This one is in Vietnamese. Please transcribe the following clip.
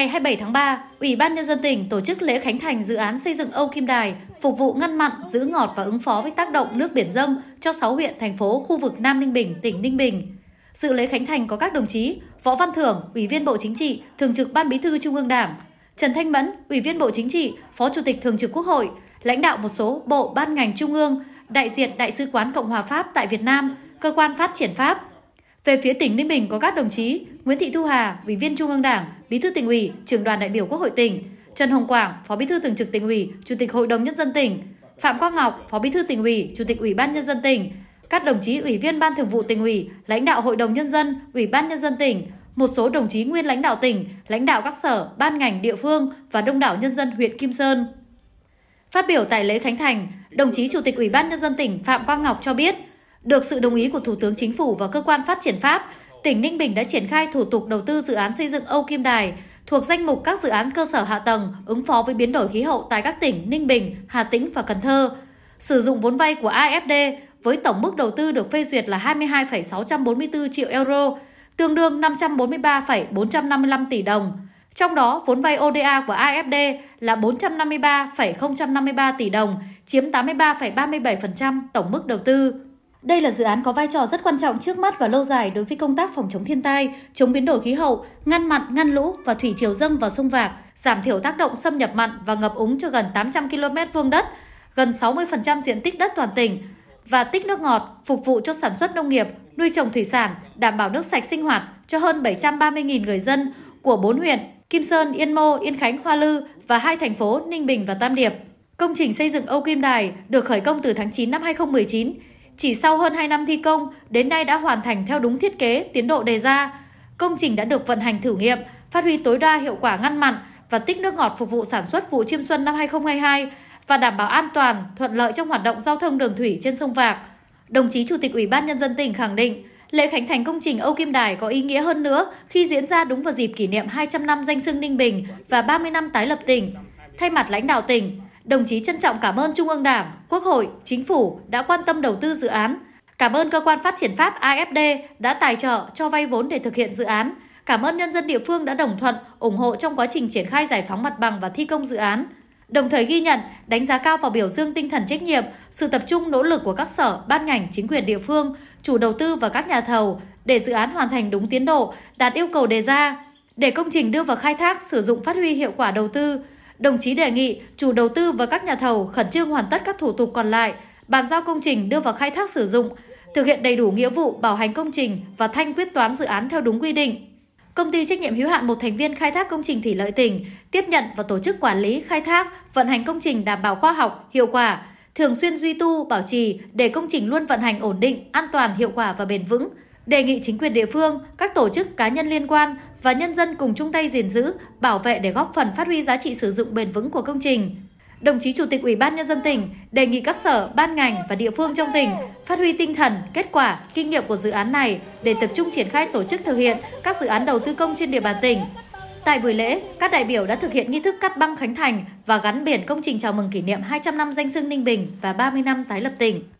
Ngày 27 tháng 3, Ủy ban Nhân dân tỉnh tổ chức lễ khánh thành dự án xây dựng Âu Kim Đài, phục vụ ngăn mặn, giữ ngọt và ứng phó với tác động nước biển dâng cho 6 huyện, thành phố, khu vực Nam Ninh Bình, tỉnh Ninh Bình. Dự lễ khánh thành có các đồng chí Võ Văn Thưởng, Ủy viên Bộ Chính trị, Thường trực Ban Bí thư Trung ương Đảng, Trần Thanh Mẫn, Ủy viên Bộ Chính trị, Phó Chủ tịch Thường trực Quốc hội, lãnh đạo một số bộ ban ngành trung ương, đại diện Đại sứ quán Cộng hòa Pháp tại Việt Nam, cơ quan phát triển Pháp. Về phía tỉnh Ninh Bình có các đồng chí Nguyễn Thị Thu Hà, Ủy viên Trung ương Đảng, Bí thư tỉnh ủy, Trưởng đoàn đại biểu Quốc hội tỉnh, Trần Hồng Quảng, Phó Bí thư Thường trực tỉnh ủy, Chủ tịch Hội đồng nhân dân tỉnh, Phạm Quang Ngọc, Phó Bí thư tỉnh ủy, Chủ tịch Ủy ban nhân dân tỉnh, các đồng chí ủy viên Ban Thường vụ tỉnh ủy, lãnh đạo Hội đồng nhân dân, Ủy ban nhân dân tỉnh, một số đồng chí nguyên lãnh đạo tỉnh, lãnh đạo các sở, ban ngành địa phương và đông đảo nhân dân huyện Kim Sơn. Phát biểu tại lễ khánh thành, đồng chí Chủ tịch Ủy ban nhân dân tỉnh Phạm Quang Ngọc cho biết, được sự đồng ý của Thủ tướng Chính phủ và cơ quan phát triển Pháp, tỉnh Ninh Bình đã triển khai thủ tục đầu tư dự án xây dựng Âu Kim Đài thuộc danh mục các dự án cơ sở hạ tầng ứng phó với biến đổi khí hậu tại các tỉnh Ninh Bình, Hà Tĩnh và Cần Thơ. Sử dụng vốn vay của AFD với tổng mức đầu tư được phê duyệt là 22,644 triệu euro, tương đương 543,455 tỷ đồng. Trong đó, vốn vay ODA của AFD là 453,053 tỷ đồng, chiếm 83,37% tổng mức đầu tư. Đây là dự án có vai trò rất quan trọng trước mắt và lâu dài đối với công tác phòng chống thiên tai, chống biến đổi khí hậu, ngăn mặn, ngăn lũ và thủy triều dâng vào sông Vạc, giảm thiểu tác động xâm nhập mặn và ngập úng cho gần 800 km vuông đất, gần 60% diện tích đất toàn tỉnh và tích nước ngọt phục vụ cho sản xuất nông nghiệp, nuôi trồng thủy sản, đảm bảo nước sạch sinh hoạt cho hơn 730.000 người dân của 4 huyện Kim Sơn, Yên Mô, Yên Khánh, Hoa Lư và hai thành phố Ninh Bình và Tam Điệp. Công trình xây dựng Âu Kim Đài được khởi công từ tháng 9 năm 2019, chỉ sau hơn 2 năm thi công, đến nay đã hoàn thành theo đúng thiết kế, tiến độ đề ra. Công trình đã được vận hành thử nghiệm, phát huy tối đa hiệu quả ngăn mặn và tích nước ngọt phục vụ sản xuất vụ chiêm xuân năm 2022 và đảm bảo an toàn, thuận lợi trong hoạt động giao thông đường thủy trên sông Vạc. Đồng chí Chủ tịch Ủy ban Nhân dân tỉnh khẳng định, lễ khánh thành công trình Âu Kim Đài có ý nghĩa hơn nữa khi diễn ra đúng vào dịp kỷ niệm 200 năm danh sưng Ninh Bình và 30 năm tái lập tỉnh. Thay mặt lãnh đạo tỉnh, Đồng chí trân trọng cảm ơn Trung ương Đảng, Quốc hội, Chính phủ đã quan tâm đầu tư dự án. Cảm ơn cơ quan phát triển Pháp AFD đã tài trợ cho vay vốn để thực hiện dự án. Cảm ơn nhân dân địa phương đã đồng thuận, ủng hộ trong quá trình triển khai giải phóng mặt bằng và thi công dự án. Đồng thời ghi nhận, đánh giá cao và biểu dương tinh thần trách nhiệm, sự tập trung nỗ lực của các sở, ban ngành, chính quyền địa phương, chủ đầu tư và các nhà thầu để dự án hoàn thành đúng tiến độ, đạt yêu cầu đề ra, để công trình đưa vào khai thác, sử dụng phát huy hiệu quả đầu tư, Đồng chí đề nghị chủ đầu tư và các nhà thầu khẩn trương hoàn tất các thủ tục còn lại, bàn giao công trình đưa vào khai thác sử dụng, thực hiện đầy đủ nghĩa vụ bảo hành công trình và thanh quyết toán dự án theo đúng quy định. Công ty trách nhiệm hữu hạn một thành viên khai thác công trình thủy lợi tỉnh tiếp nhận và tổ chức quản lý, khai thác, vận hành công trình đảm bảo khoa học, hiệu quả, thường xuyên duy tu, bảo trì để công trình luôn vận hành ổn định, an toàn, hiệu quả và bền vững đề nghị chính quyền địa phương, các tổ chức cá nhân liên quan và nhân dân cùng chung tay gìn giữ, bảo vệ để góp phần phát huy giá trị sử dụng bền vững của công trình. Đồng chí Chủ tịch Ủy ban Nhân dân tỉnh đề nghị các sở, ban ngành và địa phương trong tỉnh phát huy tinh thần, kết quả, kinh nghiệm của dự án này để tập trung triển khai tổ chức thực hiện các dự án đầu tư công trên địa bàn tỉnh. Tại buổi lễ, các đại biểu đã thực hiện nghi thức cắt băng khánh thành và gắn biển công trình chào mừng kỷ niệm 200 năm danh xưng Ninh Bình và 30 năm tái lập tỉnh.